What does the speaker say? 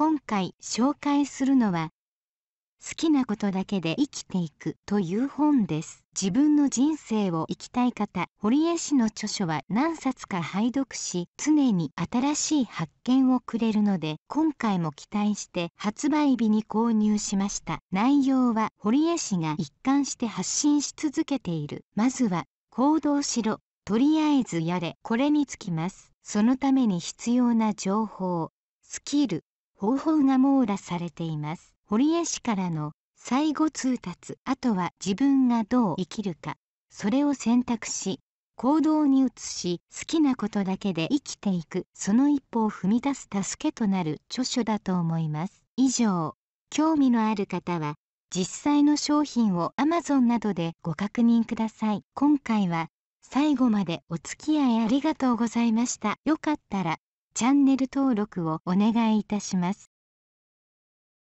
今回紹介するのは好きなことだけで生きていくという本です。自分の人生を生きたい方、堀江氏の著書は何冊か拝読し、常に新しい発見をくれるので、今回も期待して発売日に購入しました。内容は堀江氏が一貫して発信し続けている。まずは、行動しろ。とりあえずやれ。これにつきます。そのために必要な情報、スキル、方法が網羅されています堀江氏からの最後通達あとは自分がどう生きるかそれを選択し行動に移し好きなことだけで生きていくその一歩を踏み出す助けとなる著書だと思います以上興味のある方は実際の商品を Amazon などでご確認ください今回は最後までお付き合いありがとうございましたよかったらチャンネル登録をお願いいたします。